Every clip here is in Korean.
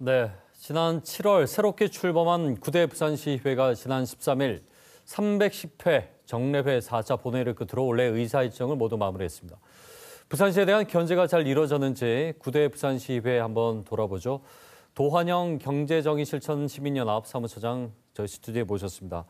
네, 지난 7월 새롭게 출범한 구대 부산시의회가 지난 13일 310회 정례회 4차 본회의를 끝으로 올해 의사일정을 모두 마무리했습니다. 부산시에 대한 견제가 잘 이루어졌는지 구대 부산시의회 한번 돌아보죠. 도환영 경제정의실천시민연합 사무처장 저희 스튜디오에 모셨습니다.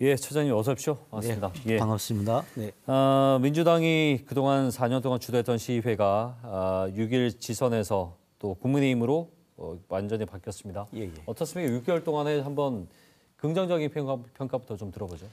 예, 처장님 어서 오십시오. 반갑습니다. 네, 예, 반갑습니다. 네. 아, 민주당이 그동안 4년 동안 주도했던 시의회가 아, 6일 지선에서 또 국민의힘으로 어, 완전히 바뀌었습니다. 예, 예. 어떻습니까? 6개월 동안에 한번 긍정적인 평가, 부터좀 들어보죠.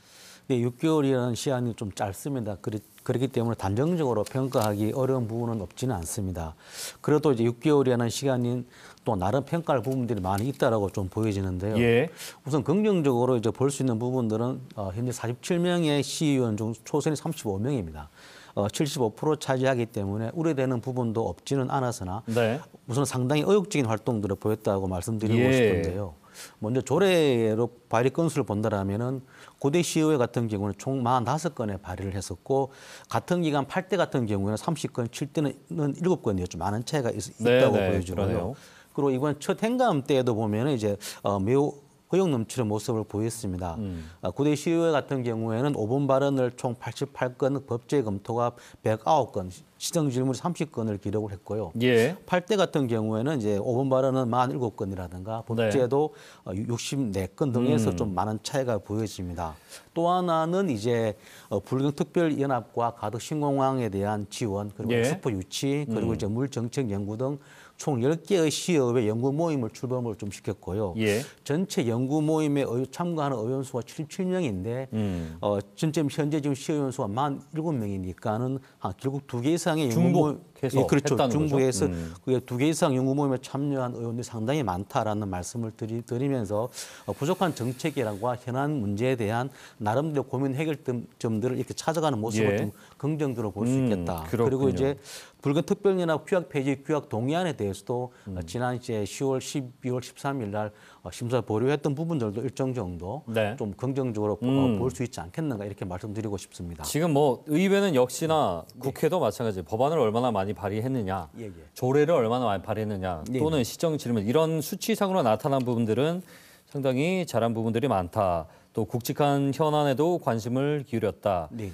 네, 6개월이라는 시한이 좀 짧습니다. 그리, 그렇기 때문에 단정적으로 평가하기 어려운 부분은 없지는 않습니다. 그래도 이제 6개월이라는 시간인 또 나름 평가할 부분들이 많이 있다라고 좀 보여지는데요. 예. 우선 긍정적으로 이제 볼 수 있는 부분들은 어, 현재 47명의 시의원 중 초선이 35명입니다. 어, 75% 차지하기 때문에 우려되는 부분도 없지는 않아서나 네. 우선 상당히 의욕적인 활동들을 보였다고 말씀드리고 예. 싶은데요. 먼저 조례로 발의 건수를 본다라면은 고대 시의회 같은 경우는 총 45건의 발의를 했었고 같은 기간 8대 같은 경우에는 30건, 7대는 7건이었죠. 많은 차이가 있, 네, 다고 네, 보여주고요. 그요 그리고 이번 첫 행감 때에도 보면 은 이제 어, 매우 허용 넘치는 모습을 보였습니다. 음. 구대 아, 시의회 같은 경우에는 5분 발언을 총 88건, 법제 검토가 109건, 시정 질문 30건을 기록을 했고요. 예. 8대 같은 경우에는 이제 5분 발언은 47건이라든가 법제도 네. 어, 64건 등에서 음. 좀 많은 차이가 보여집니다. 또 하나는 이제 어, 불경특별연합과 가덕신공항에 대한 지원, 그리고 예. 스포 유치, 그리고 음. 이제 물정책 연구 등총 10개의 시의회 연구 모임을 출범을 좀 시켰고요. 예. 전체 연구 모임에 참가하는 의원 수가 77명인데 음. 어, 전체 현재 지금 시의원 수가 47명이니까는 아, 결국 두 개 이상의 연구 모임 예, 그렇죠. 중국에서 음. 두개 이상 연구 모임에 참여한 의원들이 상당히 많다라는 말씀을 드리, 면서 어, 부족한 정책이라고 현안 문제에 대한 나름대로 고민 해결점들을 이렇게 찾아가는 모습을 예. 좀 긍정적으로 볼수 음, 있겠다. 음, 그리고 이제 불은 특별연합 규약 폐지 규약 동의안에 대해서도 음. 지난 이제 10월 12월 13일 날 어, 심사 보류했던 부분들도 일정 정도 네. 좀 긍정적으로 어, 음. 볼수 있지 않겠는가 이렇게 말씀드리고 싶습니다. 지금 뭐 의회는 역시나 네. 국회도 마찬가지 법안을 얼마나 많이 발의했느냐, 예, 예. 조례를 얼마나 많이 발의했느냐 예, 예. 또는 예, 시정 질문 이런 수치상으로 나타난 부분들은 상당히 잘한 부분들이 많다. 또 국직한 현안에도 관심을 기울였다. 네.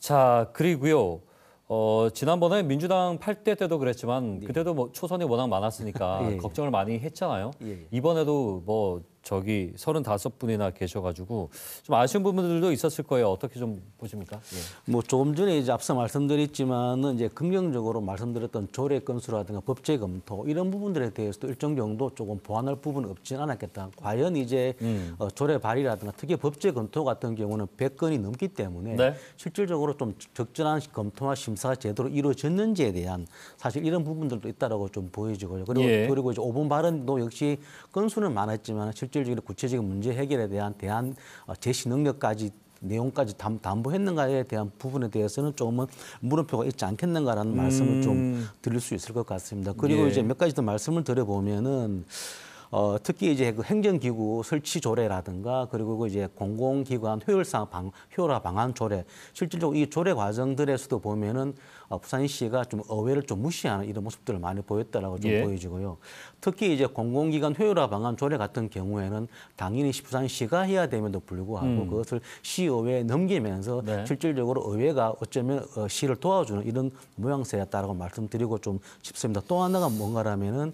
자 그리고요. 어, 지난번에 민주당 8대 때도 그랬지만 네. 그때도 뭐 초선이 워낙 많았으니까 예. 걱정을 많이 했잖아요. 예. 이번에도 뭐 적이 35분이나 계셔가지고 좀 아쉬운 부분들도 있었을 거예요. 어떻게 좀 보십니까? 예. 뭐 조금 전에 이제 앞서 말씀드렸지만은 이제 긍정적으로 말씀드렸던 조례 건수라든가 법제 검토 이런 부분들에 대해서도 일정 정도 조금 보완할 부분은 없진 않았겠다. 과연 이제 음. 어, 조례 발의라든가 특히 법제 검토 같은 경우는 100건이 넘기 때문에 네. 실질적으로 좀 적절한 검토와 심사 제대로 이루어졌는지에 대한 사실 이런 부분들도 있다라고 좀 보여지고요. 그리고 예. 그리고 이제 5분 발언도 역시 건수는 많았지만 실질 실질적인 구체적인 문제 해결에 대한 대한 어, 제시 능력까지 내용까지 담, 담보했는가에 대한 부분에 대해서는 조금은 물음표가 있지 않겠는가라는 음. 말씀을 좀 음. 드릴 수 있을 것 같습니다. 그리고 예. 이제 몇 가지 더 말씀을 드려보면은 어, 특히 이제 그 행정기구 설치 조례라든가 그리고 그 이제 공공기관 효율상 방, 효율화 방안 조례 실질적으로 이 조례 과정들에서도 보면은 어, 부산시가 좀 의회를 좀 무시하는 이런 모습들을 많이 보였다라고 좀 예. 보여지고요. 특히 이제 공공기관 효율화 방안 조례 같은 경우에는 당연히 부산시가 해야 됨에도 불구하고 음. 그것을 시의회에 넘기면서 네. 실질적으로 의회가 어쩌면 어, 시를 도와주는 이런 모양새였다라고 말씀드리고 좀 싶습니다. 또 하나가 뭔가라면은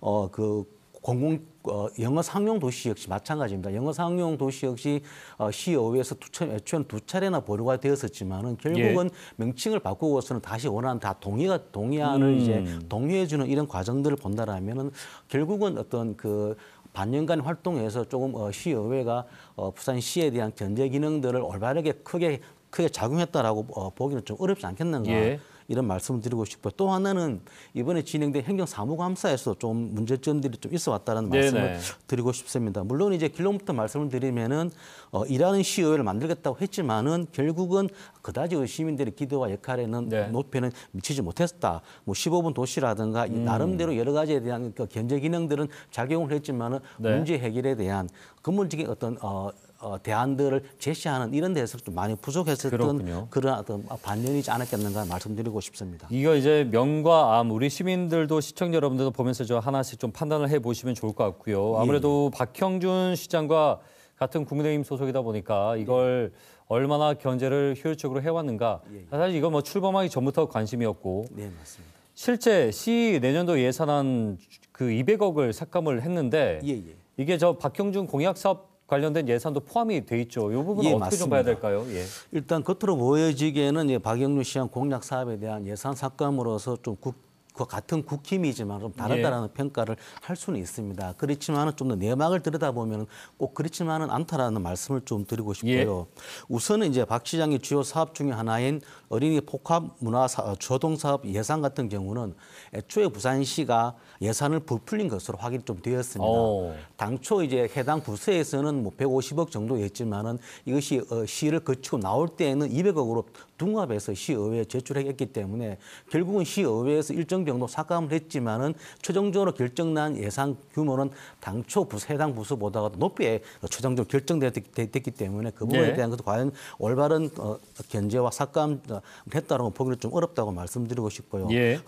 어, 그 공공 어, 영어 상용 도시 역시 마찬가지입니다. 영어 상용 도시 역시 어, 시의회에서 두 차, 례 애초엔 두 차례나 보류가 되었었지만은 결국은 예. 명칭을 바꾸고서는 다시 원하는 다 동의가 동의안을 음. 이제 동의해주는 이런 과정들을 본다라면은 결국은 어떤 그 반년간 활동에서 조금 어, 시의회가 어, 부산시에 대한 견제 기능들을 올바르게 크게 크게 작용했다라고 어, 보기는 좀 어렵지 않겠는가. 예. 이런 말씀을 드리고 싶어요. 또 하나는 이번에 진행된 행정사무감사에서도 좀 문제점들이 좀 있어 왔다는 말씀을 드리고 싶습니다. 물론 이제 결론부터 말씀을 드리면은 어, 일하는 시의회를 만들겠다고 했지만은 결국은 그다지 시민들의 기도와 역할에는 네. 높이는 미치지 못했다. 뭐 15분 도시라든가 음. 나름대로 여러 가지에 대한 그 견제 기능들은 작용을 했지만은 네. 문제 해결에 대한 근본적인 어떤 어, 어, 대안들을 제시하는 이런 데서 좀 많이 부족했었던 그렇군요. 그런 어떤 반면이지 않았겠는가 말씀드리고 싶습니다. 이거 이제 명과 암 우리 시민들도 시청자 여러분들도 보면서 저 하나씩 좀 판단을 해 보시면 좋을 것 같고요. 예. 아무래도 예. 박형준 시장과 같은 국민의힘 소속이다 보니까 이걸 네. 얼마나 견제를 효율적으로 해왔는가. 예. 예. 사실 이건 뭐 출범하기 전부터 관심이었고. 네, 맞습니다. 실제 시 내년도 예산안 그 200억을 삭감을 했는데 예, 예. 이게 저 박형준 공약사업 관련된 예산도 포함이 돼 있죠. 이 부분은 예, 어떻게 좀 봐야 될까요? 예. 일단 겉으로 보여지기에는 예, 박영류 시장 공약 사업에 대한 예산 삭감으로서 좀 국, 그 같은 국힘이지만 좀 다르다라는 예. 평가를 할 수는 있습니다. 그렇지만은 좀 더 내막을 들여다보면 꼭 그렇지만은 않다라는 말씀을 좀 드리고 예. 싶고요. 예. 우선은 이제 박 시장의 주요 사업 중에 하나인 어린이 복합 문화 어, 조동 사업 예산 같은 경우는 애초에 부산시가 예산을 부풀린 것으로 확인 이좀 되었습니다. 오. 당초 이제 해당 부서에서는 뭐 150억 정도였지만은 이것이 어, 시를 거치고 나올 때에는 200억으로 둔합해서 시의회에 제출했기 때문에 결국은 시의회에서 일정 정도 삭감을 했지만은 최종적으로 결정난 예산 규모는 당초 부수, 해당 부수보다 높게 최종적으로 결정됐기 때문에 그 부분에 네. 대한 것도 과연 올바른 어, 견제와 삭감을 어, 했다는고 보기는 좀 어렵다고 말씀드리고 싶고요. 예.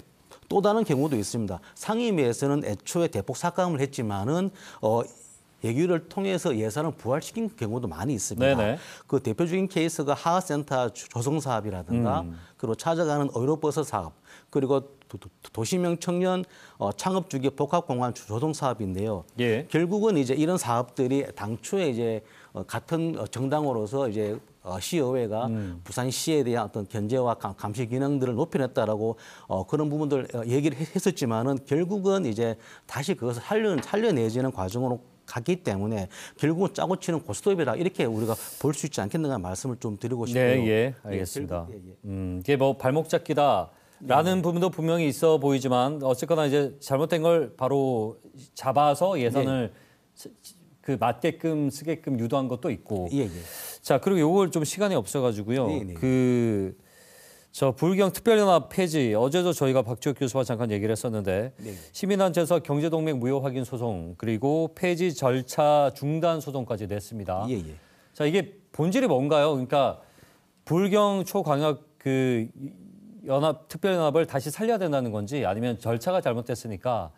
또 다른 경우도 있습니다. 상임위에서는 애초에 대폭 삭감을 했지만은 어, 예규를 통해서 예산을 부활시킨 경우도 많이 있습니다. 네네. 그 대표적인 케이스가 하하센터 조성 사업이라든가 음. 그리고 찾아가는 의료버스 사업 그리고 도시명 청년 어, 창업 주기 복합 공간 조성 사업인데요. 예. 결국은 이제 이런 사업들이 당초에 이제 어, 같은 어, 정당으로서 이제 시의회가 음. 부산시에 대한 어떤 견제와 감시 기능들을 높여냈다라고 어, 그런 부분들 얘기를 했었지만은 결국은 이제 다시 그것을 살려 살려내지는 과정으로 가기 때문에 결국은 짜고 치는 고스톱이라 이렇게 우리가 볼 수 있지 않겠는가 말씀을 좀 드리고 네, 싶네요. 네, 예, 알겠습니다. 예, 결국, 예, 예. 음, 이게 뭐 발목 잡기다. 라는 네. 부분도 분명히 있어 보이지만 어쨌거나 이제 잘못된 걸 바로 잡아서 예산을 네. 그 맞게끔 쓰게끔 유도한 것도 있고. 예, 예. 자 그리고 요걸 좀 시간이 없어가지고요. 그저 불경 특별연합 폐지 어제도 저희가 박지혁 교수와 잠깐 얘기를 했었는데 네. 시민단체에서 경제동맹 무효 확인 소송 그리고 폐지 절차 중단 소송까지 냈습니다. 예, 예. 자 이게 본질이 뭔가요? 그러니까 불경 초광역 그 연합 특별연합을 다시 살려야 된다는 건지 아니면 절차가 잘못됐으니까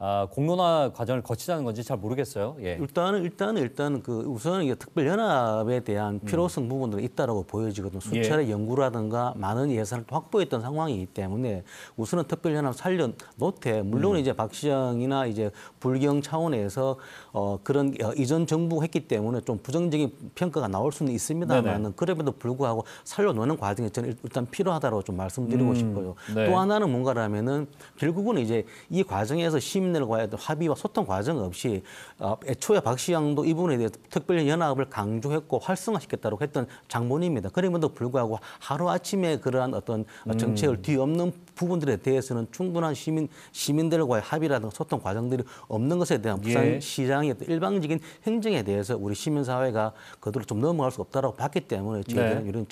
아, 공론화 과정을 거치자는 건지 잘 모르겠어요. 예. 일단은 일단은 일단은 그 우선 이게 특별연합에 대한 음. 필요성 음. 부분들이 있다라고 보여지거든요. 수차례 예. 연구라든가 많은 예산을 확보했던 상황이기 때문에 우선은 특별연합 살려 놓되 물론 음. 이제 박 시장이나 이제 불경 차원에서 어, 그런 어, 이전 정부 했기 때문에 좀 부정적인 평가가 나올 수는 있습니다만은 그럼에도 불구하고 살려 놓는 과정에 저는 일단 필요하다고 좀 말씀드리고 음. 싶고요. 네. 또 하나는 뭔가라면은 결국은 이제 이 과정에서 심 국민들과의 어 합의와 소통 과정 없이 어, 애초에 박 시장도 이 부분에 대해서 특별히 연합을 강조했고 활성화시켰다고 했던 장본입니다. 그럼에도 불구하고 하루아침에 그러한 어떤 음. 정책을 뒤엎는 부분들에 대해서는 충분한 시민 시민들과의 합의라든가 소통 과정들이 없는 것에 대한 예. 부산 시장의 예. 일방적인 행정에 대해서 우리 시민 사회가 그들을좀 넘어갈 수없다고 봤기 때문에 저희들은 네. 이런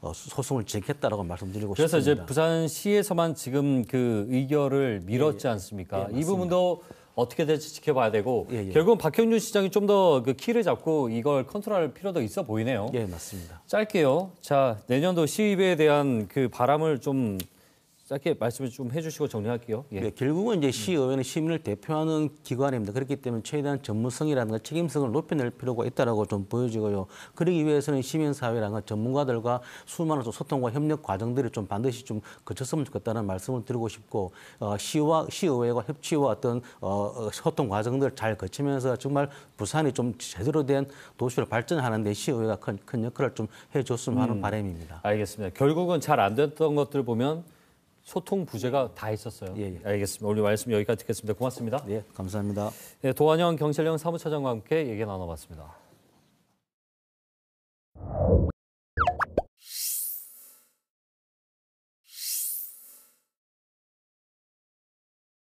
어, 소송을 제기했다라고 말씀드리고 그래서 싶습니다. 그래서 이제 부산시에서만 지금 그 의결을 미뤘지 예. 예. 않습니까? 예, 이 부분도 어떻게 될지 지켜봐야 되고 예, 예. 결국은 박형준 시장이 좀 더그 키를 잡고 이걸 컨트롤할 필요도 있어 보이네요. 예, 맞습니다. 짧게요. 자, 내년도 시입에 대한 그 바람을 좀 짧게 말씀을 좀 해주시고 정리할게요. 예. 네, 결국은 이제 시의회는 시민을 대표하는 기관입니다. 그렇기 때문에 최대한 전문성이라든가 책임성을 높여낼 필요가 있다라고 좀 보여지고요. 그러기 위해서는 시민사회라든가 전문가들과 수많은 소통과 협력 과정들을좀 반드시 좀 거쳤으면 좋겠다는 말씀을 드리고 싶고 어, 시와 시의회와 협치와 어떤 어, 어 소통 과정들을 잘 거치면서 정말 부산이 좀 제대로 된 도시로 발전하는데 시의회가 큰, 큰 역할을 좀 해줬으면 하는 음, 바람입니다. 알겠습니다. 결국은 잘 안 됐던 것들 보면. 소통 부재가 다 있었어요. 예, 예. 알겠습니다. 오늘 말씀 여기까지 듣겠습니다. 고맙습니다. 예, 감사합니다. 예, 도환영 경찰청 사무처장과 함께 얘기 나눠봤습니다.